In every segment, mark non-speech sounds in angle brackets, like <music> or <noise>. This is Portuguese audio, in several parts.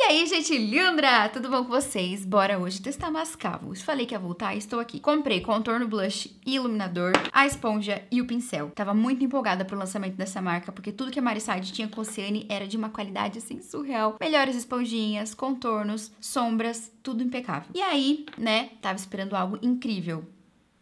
E aí, gente Lindra, tudo bom com vocês? Bora hoje testar mascavos. Falei que ia voltar estou aqui. Comprei contorno blush e iluminador, a esponja e o pincel. Tava muito empolgada pro lançamento dessa marca, porque tudo que a Marisade tinha com Oceane era de uma qualidade assim surreal. Melhores esponjinhas, contornos, sombras, tudo impecável. E aí, né, tava esperando algo incrível.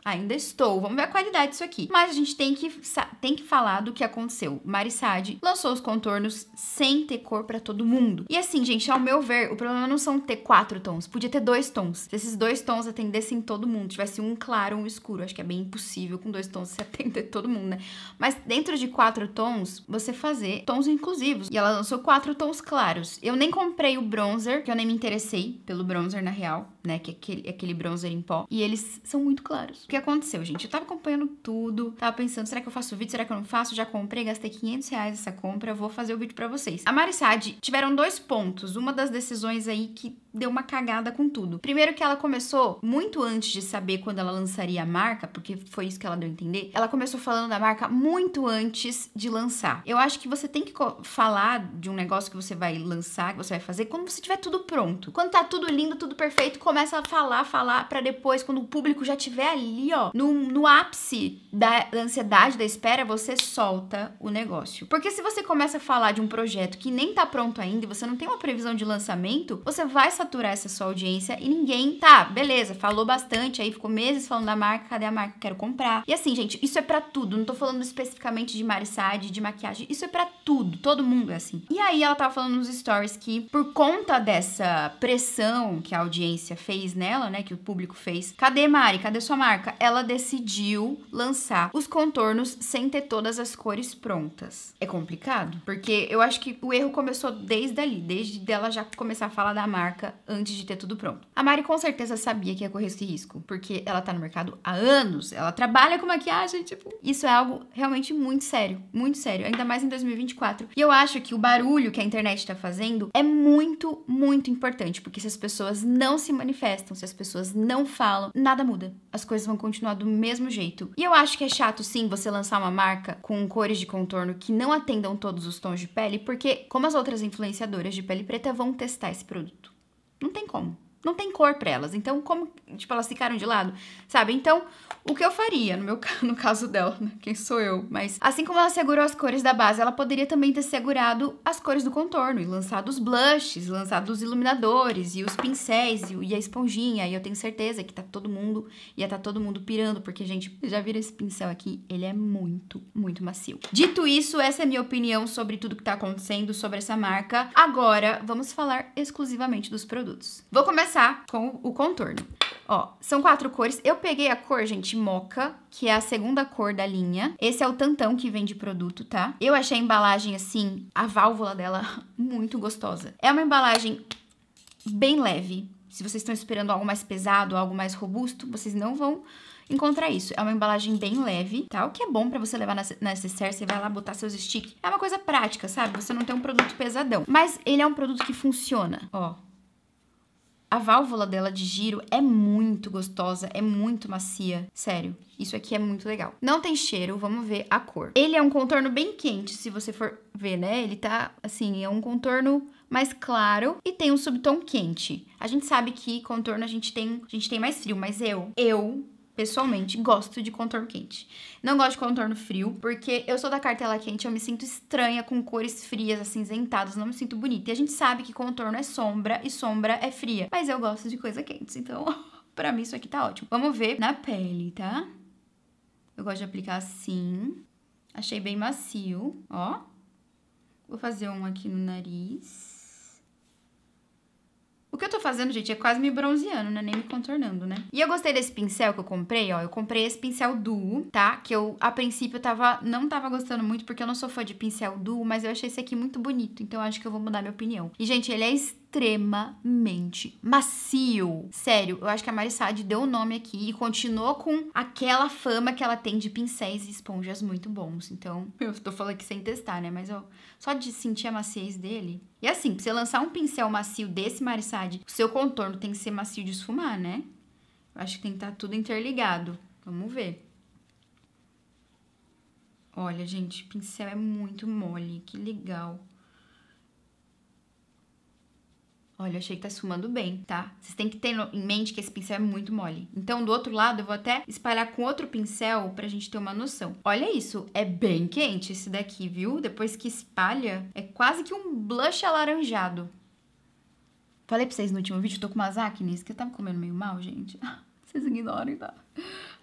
Ainda estou. Vamos ver a qualidade disso aqui. Mas a gente tem que, tem que falar do que aconteceu. Marisade lançou os contornos sem ter cor para todo mundo. E assim, gente, ao meu ver, o problema não são ter quatro tons. Podia ter dois tons. Se esses dois tons atendessem todo mundo, tivesse um claro, um escuro. Acho que é bem impossível com dois tons se <laughs> atender todo mundo, né? Mas dentro de quatro tons, você fazer tons inclusivos. E ela lançou quatro tons claros. Eu nem comprei o bronzer, que eu nem me interessei pelo bronzer na real né? Que é aquele, aquele bronzer em pó. E eles são muito claros. O que aconteceu, gente? Eu tava acompanhando tudo, tava pensando, será que eu faço o vídeo? Será que eu não faço? Já comprei, gastei 500 reais essa compra, vou fazer o vídeo pra vocês. A Mari Saad tiveram dois pontos. Uma das decisões aí que deu uma cagada com tudo. Primeiro que ela começou muito antes de saber quando ela lançaria a marca, porque foi isso que ela deu a entender. Ela começou falando da marca muito antes de lançar. Eu acho que você tem que falar de um negócio que você vai lançar, que você vai fazer quando você tiver tudo pronto. Quando tá tudo lindo, tudo perfeito, começa começa a falar, falar, para depois, quando o público já tiver ali, ó, no, no ápice da, ansiedade, da espera, você solta o negócio. Porque se você começa a falar de um projeto que nem tá pronto ainda e você não tem uma previsão de lançamento, você vai saturar essa sua audiência e ninguém, tá, beleza, falou bastante, aí ficou meses falando da marca, cadê a marca que quero comprar? E assim, gente, isso é para tudo, não tô falando especificamente de Marisade, de maquiagem, isso é para tudo, todo mundo é assim. E aí ela tava falando nos stories que por conta dessa pressão que a audiência fez nela, né, que o público fez. Cadê Mari? Cadê sua marca? Ela decidiu lançar os contornos sem ter todas as cores prontas. É complicado, porque eu acho que o erro começou desde ali, desde dela já começar a falar da marca antes de ter tudo pronto. A Mari com certeza sabia que ia correr esse risco, porque ela tá no mercado há anos, ela trabalha com maquiagem, tipo, isso é algo realmente muito sério, muito sério, ainda mais em 2024. E eu acho que o barulho que a internet tá fazendo é muito, muito importante, porque se as pessoas não se manifestam manifestam, se as pessoas não falam, nada muda. As coisas vão continuar do mesmo jeito. E eu acho que é chato sim você lançar uma marca com cores de contorno que não atendam todos os tons de pele, porque como as outras influenciadoras de pele preta vão testar esse produto? Não tem como não tem cor para elas. Então, como, tipo, elas ficaram de lado, sabe? Então, o que eu faria, no meu <laughs> no caso dela, né? quem sou eu, mas assim como ela segurou as cores da base, ela poderia também ter segurado as cores do contorno e lançado os blushes, lançado os iluminadores e os pincéis e, a esponjinha. E eu tenho certeza que tá todo mundo ia tá todo mundo pirando, porque gente, já viram esse pincel aqui? Ele é muito, muito macio. Dito isso, essa é a minha opinião sobre tudo que tá acontecendo sobre essa marca. Agora, vamos falar exclusivamente dos produtos. Vou começar com o contorno. Ó, são quatro cores. Eu peguei a cor, gente, moca, que é a segunda cor da linha. Esse é o tantão que vem de produto, tá? Eu achei a embalagem, assim, a válvula dela <laughs> muito gostosa. É uma embalagem bem leve. Se vocês estão esperando algo mais pesado, algo mais robusto, vocês não vão encontrar isso. É uma embalagem bem leve, tá? O que é bom pra você levar na necessaire, você vai lá botar seus sticks. É uma coisa prática, sabe? Você não tem um produto pesadão. Mas ele é um produto que funciona, ó. A válvula dela de giro é muito gostosa, é muito macia. Sério, isso aqui é muito legal. Não tem cheiro, vamos ver a cor. Ele é um contorno bem quente, se você for ver, né? Ele tá, assim, é um contorno mais claro e tem um subtom quente. A gente sabe que contorno a gente tem, a gente tem mais frio, mas eu, eu pessoalmente, gosto de contorno quente. Não gosto de contorno frio, porque eu sou da cartela quente, eu me sinto estranha com cores frias, acinzentadas, não me sinto bonita. E a gente sabe que contorno é sombra e sombra é fria. Mas eu gosto de coisa quente, então <laughs> pra mim isso aqui tá ótimo. Vamos ver na pele, tá? Eu gosto de aplicar assim. Achei bem macio, ó. Vou fazer um aqui no nariz. O que eu tô fazendo, gente, é quase me bronzeando, né? Nem me contornando, né? E eu gostei desse pincel que eu comprei, ó. Eu comprei esse pincel duo, tá? Que eu, a princípio, tava, não tava gostando muito, porque eu não sou fã de pincel duo, mas eu achei esse aqui muito bonito. Então, acho que eu vou mudar minha opinião. E, gente, ele é extremamente extremamente macio. Sério, eu acho que a Marisade deu o nome aqui e continuou com aquela fama que ela tem de pincéis e esponjas muito bons. Então, <laughs> eu tô falando aqui sem testar, né? Mas ó, só de sentir a maciez dele. E assim, pra você lançar um pincel macio desse Marisade, o seu contorno tem que ser macio de esfumar, né? Eu acho que tem que estar tá tudo interligado. Vamos ver. Olha, gente, pincel é muito mole, que legal. Olha, achei que tá esfumando bem, tá? Vocês têm que ter em mente que esse pincel é muito mole. Então, do outro lado, eu vou até espalhar com outro pincel pra gente ter uma noção. Olha isso, é bem quente esse daqui, viu? Depois que espalha, é quase que um blush alaranjado. Falei pra vocês no último vídeo, eu tô com umas acnes, que eu tava comendo meio mal, gente. <laughs> Vocês ignorem, tá?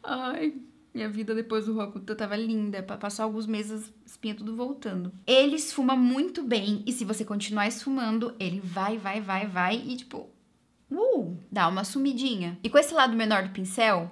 Ai, minha vida depois do Rokuto tava linda, passou alguns meses, espinha tudo voltando. Ele esfuma muito bem, e se você continuar esfumando, ele vai, vai, vai, vai, e tipo, uh, dá uma sumidinha. E com esse lado menor do pincel,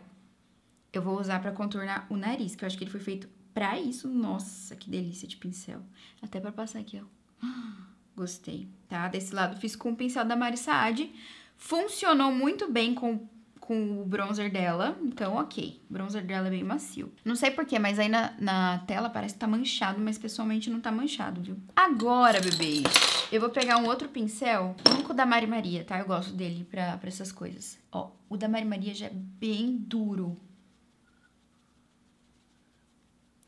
eu vou usar para contornar o nariz, que eu acho que ele foi feito pra isso. Nossa, que delícia de pincel. Até para passar aqui, ó. <gasps> Gostei, tá? Desse lado fiz com o pincel da Mari Saad. Funcionou muito bem com com o bronzer dela. Então, ok. O bronzer dela é bem macio. Não sei porquê, mas aí na, na tela parece que tá manchado, mas pessoalmente não tá manchado, viu? Agora, bebês, eu vou pegar um outro pincel, o da Mari Maria, tá? Eu gosto dele pra, pra essas coisas. Ó, o da Mari Maria já é bem duro.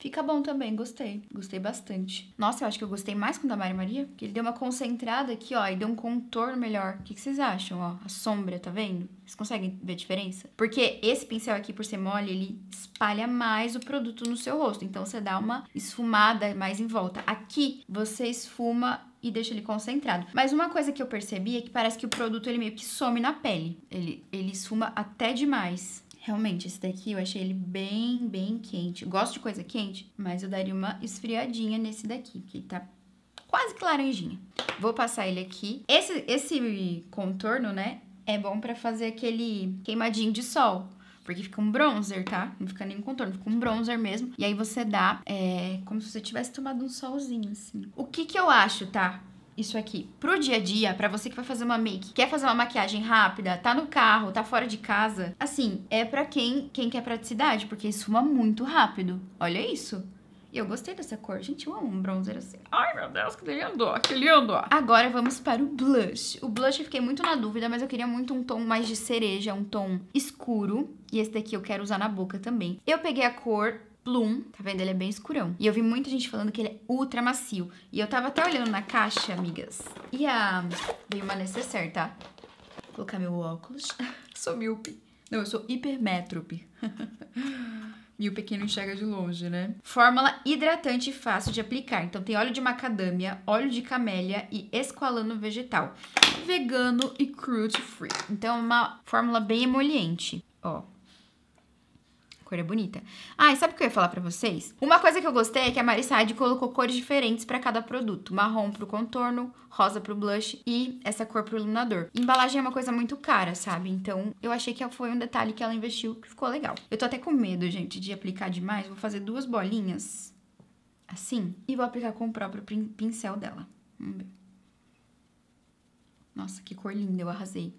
Fica bom também, gostei. Gostei bastante. Nossa, eu acho que eu gostei mais com o da Mari Maria, que ele deu uma concentrada aqui, ó, e deu um contorno melhor. O que, que vocês acham, ó? A sombra, tá vendo? Vocês conseguem ver a diferença? Porque esse pincel aqui, por ser mole, ele espalha mais o produto no seu rosto. Então, você dá uma esfumada mais em volta. Aqui, você esfuma e deixa ele concentrado. Mas uma coisa que eu percebi é que parece que o produto ele meio que some na pele. Ele, ele esfuma até demais. Realmente, esse daqui eu achei ele bem, bem quente. Gosto de coisa quente, mas eu daria uma esfriadinha nesse daqui, que tá quase que laranjinha. Vou passar ele aqui. Esse, esse contorno, né, é bom pra fazer aquele queimadinho de sol. Porque fica um bronzer, tá? Não fica nem um contorno, fica um bronzer mesmo. E aí você dá é, como se você tivesse tomado um solzinho, assim. O que que eu acho, tá? isso aqui pro dia a dia, para você que vai fazer uma make, quer fazer uma maquiagem rápida, tá no carro, tá fora de casa, assim, é para quem quem quer praticidade, porque esfuma muito rápido. Olha isso. E eu gostei dessa cor. Gente, eu amo um bronzer assim. Ai, meu Deus, que lindo, que lindo. Agora vamos para o blush. O blush eu fiquei muito na dúvida, mas eu queria muito um tom mais de cereja, um tom escuro. E esse daqui eu quero usar na boca também. Eu peguei a cor Plum, tá vendo? Ele é bem escurão. E eu vi muita gente falando que ele é ultra macio. E eu tava até olhando na caixa, amigas. E a... Veio uma necessaire, tá? Vou colocar meu óculos. <laughs> sou míope. Não, eu sou hipermétrope. <laughs> míope é quem não enxerga de longe, né? Fórmula hidratante fácil de aplicar. Então tem óleo de macadâmia, óleo de camélia e esqualano vegetal. Vegano e cruelty free. Então é uma fórmula bem emoliente. Ó, é bonita. Ah, e sabe o que eu ia falar pra vocês? Uma coisa que eu gostei é que a Marisade colocou cores diferentes para cada produto. Marrom pro contorno, rosa pro blush e essa cor pro iluminador. Embalagem é uma coisa muito cara, sabe? Então, eu achei que foi um detalhe que ela investiu que ficou legal. Eu tô até com medo, gente, de aplicar demais. Vou fazer duas bolinhas, assim, e vou aplicar com o próprio pincel dela. Vamos ver. Nossa, que cor linda, eu arrasei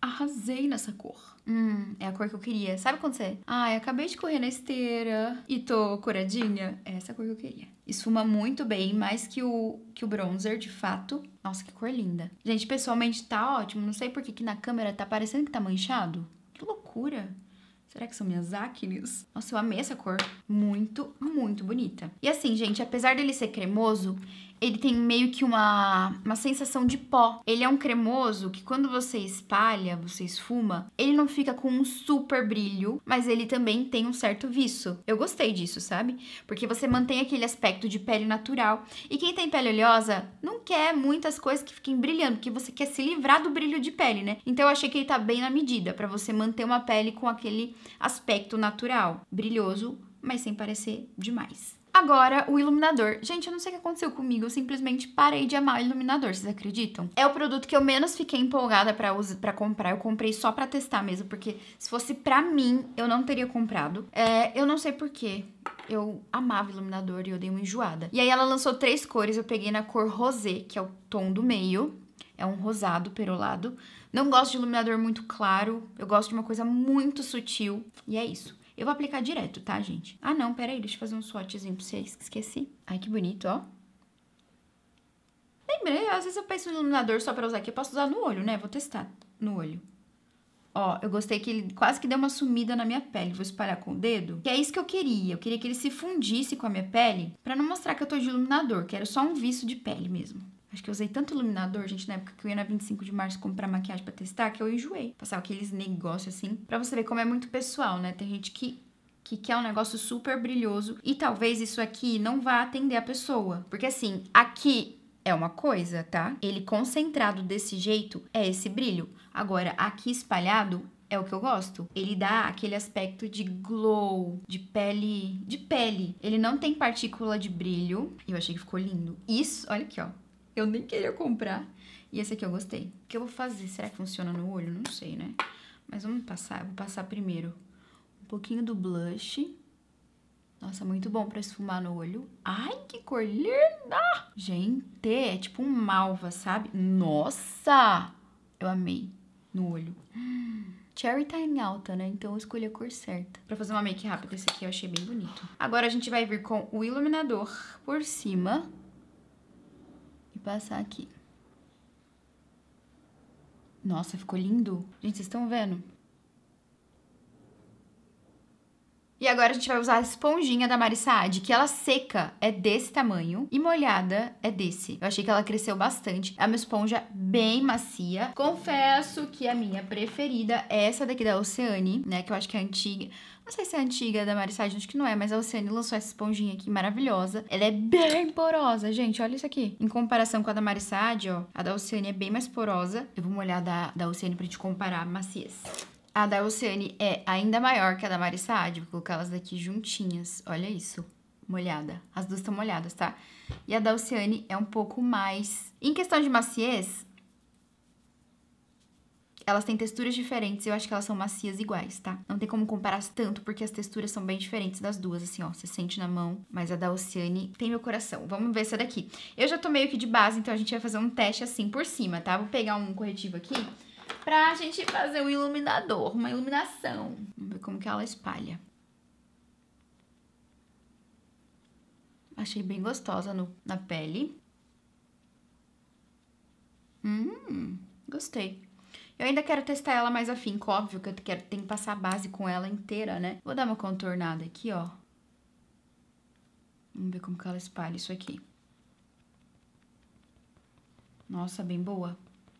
arrasei nessa cor. Hum, é a cor que eu queria. Sabe quando você. Ai, acabei de correr na esteira e tô coradinha? É essa cor que eu queria. Esfuma muito bem, mais que o, que o bronzer, de fato. Nossa, que cor linda. Gente, pessoalmente tá ótimo. Não sei por que, que na câmera tá parecendo que tá manchado. Que loucura. Será que são minhas acnes? Nossa, eu amei essa cor. Muito, muito bonita. E assim, gente, apesar dele ser cremoso, ele tem meio que uma, uma sensação de pó. Ele é um cremoso que quando você espalha, você esfuma, ele não fica com um super brilho, mas ele também tem um certo viço. Eu gostei disso, sabe? Porque você mantém aquele aspecto de pele natural. E quem tem pele oleosa não quer muitas coisas que fiquem brilhando, porque você quer se livrar do brilho de pele, né? Então eu achei que ele tá bem na medida, para você manter uma pele com aquele aspecto natural, brilhoso, mas sem parecer demais. Agora, o iluminador. Gente, eu não sei o que aconteceu comigo, eu simplesmente parei de amar o iluminador, vocês acreditam? É o produto que eu menos fiquei empolgada pra, usar, pra comprar, eu comprei só pra testar mesmo, porque se fosse pra mim, eu não teria comprado. É, eu não sei porquê, eu amava iluminador e eu dei uma enjoada. E aí ela lançou três cores, eu peguei na cor rosé, que é o tom do meio, é um rosado perolado. Não gosto de iluminador muito claro, eu gosto de uma coisa muito sutil, e é isso. Eu vou aplicar direto, tá, gente? Ah, não, peraí, deixa eu fazer um swatchzinho pra vocês, esqueci. Ai, que bonito, ó. Lembrei, às vezes eu peço um iluminador só pra usar aqui, eu posso usar no olho, né? Vou testar no olho. Ó, eu gostei que ele quase que deu uma sumida na minha pele. Vou espalhar com o dedo. Que é isso que eu queria. Eu queria que ele se fundisse com a minha pele pra não mostrar que eu tô de iluminador, que era só um viço de pele mesmo. Acho que eu usei tanto iluminador, gente, na época que eu ia na 25 de março comprar maquiagem pra testar, que eu enjoei. Passava aqueles negócios assim. Pra você ver como é muito pessoal, né? Tem gente que que quer um negócio super brilhoso e talvez isso aqui não vá atender a pessoa. Porque assim, aqui é uma coisa, tá? Ele concentrado desse jeito é esse brilho. Agora, aqui espalhado é o que eu gosto. Ele dá aquele aspecto de glow, de pele, de pele. Ele não tem partícula de brilho. Eu achei que ficou lindo. Isso, olha aqui, ó. Eu nem queria comprar. E esse aqui eu gostei. O que eu vou fazer? Será que funciona no olho? Não sei, né? Mas vamos passar. Eu vou passar primeiro um pouquinho do blush. Nossa, muito bom pra esfumar no olho. Ai, que cor linda! Gente, é tipo um malva, sabe? Nossa! Eu amei no olho. Cherry tá em alta, né? Então eu escolhi a cor certa. Pra fazer uma make rápida, esse aqui eu achei bem bonito. Agora a gente vai vir com o iluminador por cima e passar aqui. Nossa, ficou lindo. Gente, vocês estão vendo? E agora a gente vai usar a esponjinha da Marisade, que ela seca é desse tamanho e molhada é desse. Eu achei que ela cresceu bastante. É uma esponja bem macia. Confesso que a minha preferida é essa daqui da Oceane, né? Que eu acho que é antiga. Não sei se é antiga da Marisade, acho que não é, mas a Oceane lançou essa esponjinha aqui maravilhosa. Ela é bem porosa, gente. Olha isso aqui. Em comparação com a da Marisade, ó, a da Oceane é bem mais porosa. Eu vou molhar da, da Oceane pra gente comparar macias. A da Oceane é ainda maior que a da Mari Saad. Vou colocar elas daqui juntinhas. Olha isso. Molhada. As duas estão molhadas, tá? E a da Oceane é um pouco mais... Em questão de maciez, elas têm texturas diferentes eu acho que elas são macias iguais, tá? Não tem como comparar tanto porque as texturas são bem diferentes das duas, assim, ó. Você sente na mão, mas a da Oceane tem meu coração. Vamos ver essa daqui. Eu já tô meio que de base, então a gente vai fazer um teste assim por cima, tá? Vou pegar um corretivo aqui pra gente fazer um iluminador, uma iluminação. Vamos ver como que ela espalha. Achei bem gostosa no, na pele. Hum, gostei. Eu ainda quero testar ela mais afinco, óbvio que eu quero, tenho que passar a base com ela inteira, né? Vou dar uma contornada aqui, ó. Vamos ver como que ela espalha isso aqui. Nossa, bem boa.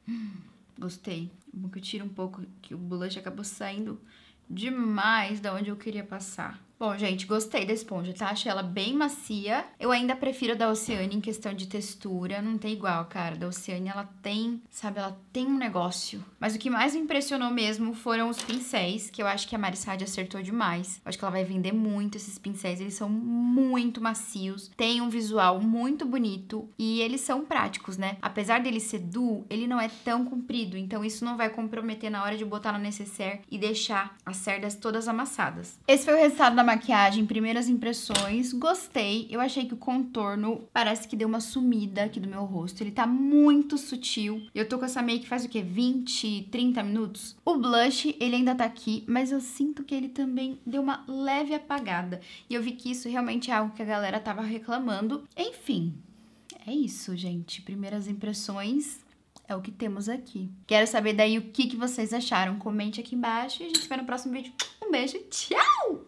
Hum, gostei. Bom que eu tiro um pouco, que o blush acabou saindo demais da onde eu queria passar. Bom, gente, gostei da esponja, tá? Achei ela bem macia. Eu ainda prefiro a da Oceane em questão de textura, não tem igual, cara. A da Oceane, ela tem, sabe, ela tem um negócio. Mas o que mais me impressionou mesmo foram os pincéis, que eu acho que a marisade acertou demais. Eu acho que ela vai vender muito esses pincéis, eles são muito macios, tem um visual muito bonito e eles são práticos, né? Apesar dele ser duo, ele não é tão comprido, então isso não vai comprometer na hora de botar no necessaire e deixar as cerdas todas amassadas. Esse foi o resultado da maquiagem, primeiras impressões. Gostei. Eu achei que o contorno parece que deu uma sumida aqui do meu rosto. Ele tá muito sutil. Eu tô com essa make faz o quê? 20, 30 minutos? O blush, ele ainda tá aqui, mas eu sinto que ele também deu uma leve apagada. E eu vi que isso realmente é algo que a galera tava reclamando. Enfim, é isso, gente. Primeiras impressões é o que temos aqui. Quero saber daí o que, que vocês acharam. Comente aqui embaixo e a gente se vê no próximo vídeo. Um beijo, tchau!